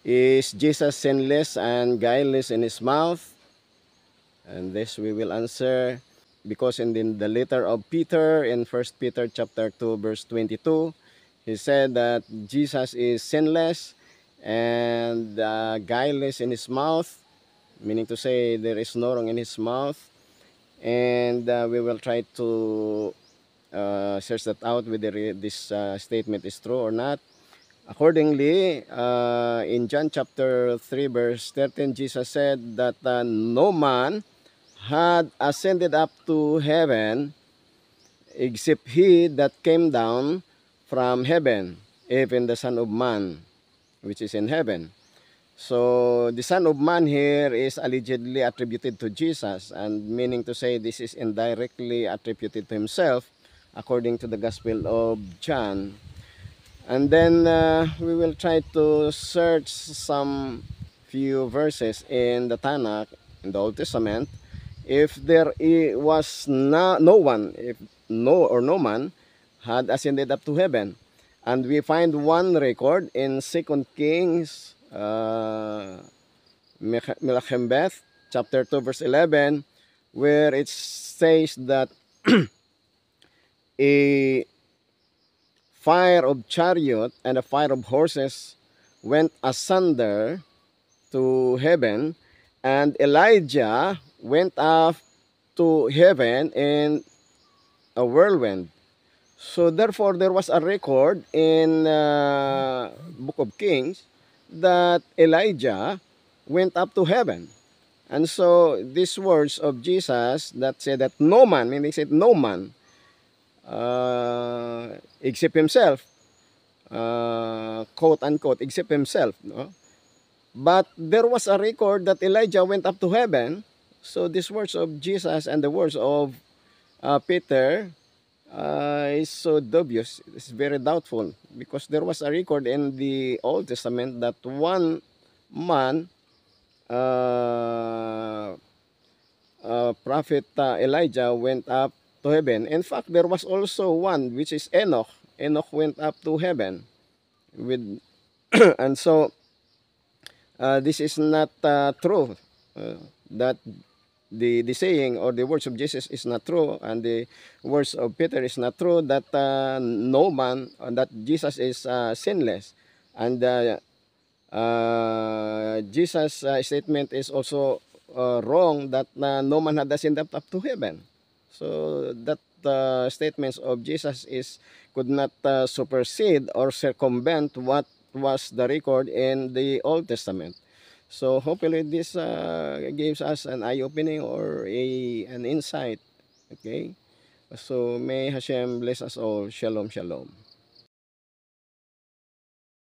Is Jesus sinless and guileless in his mouth? And this we will answer because in the, in the letter of Peter in 1 Peter chapter 2 verse 22 he said that Jesus is sinless and uh, guileless in his mouth meaning to say there is no wrong in his mouth and uh, we will try to uh, search that out whether this uh, statement is true or not Accordingly, uh, in John chapter 3 verse 13, Jesus said that uh, no man had ascended up to heaven except he that came down from heaven, even the Son of Man, which is in heaven. So the Son of Man here is allegedly attributed to Jesus, and meaning to say this is indirectly attributed to himself, according to the Gospel of John and then uh, we will try to search some few verses in the Tanakh in the Old Testament if there was no, no one if no or no man had ascended up to heaven and we find one record in second kings uh, Melchizedek chapter 2 verse 11 where it says that a fire of chariot and the fire of horses went asunder to heaven, and Elijah went up to heaven in a whirlwind. So therefore, there was a record in uh, Book of Kings that Elijah went up to heaven. And so these words of Jesus that said that no man, meaning said no man, uh, except himself, uh, quote unquote, except himself. No? But there was a record that Elijah went up to heaven. So these words of Jesus and the words of uh, Peter uh, is so dubious. It's very doubtful because there was a record in the Old Testament that one man, uh, uh, Prophet uh, Elijah, went up to heaven. In fact, there was also one which is Enoch. Enoch went up to heaven with and so uh, this is not uh, true uh, that the the saying or the words of Jesus is not true and the words of Peter is not true that uh, no man uh, that Jesus is uh, sinless and uh, uh, Jesus uh, statement is also uh, wrong that uh, no man had ascended up to heaven So that uh, statements of Jesus is could not uh, supersede or circumvent what was the record in the Old Testament. So hopefully this uh, gives us an eye-opening or a an insight. Okay? So may Hashem bless us all. Shalom, shalom.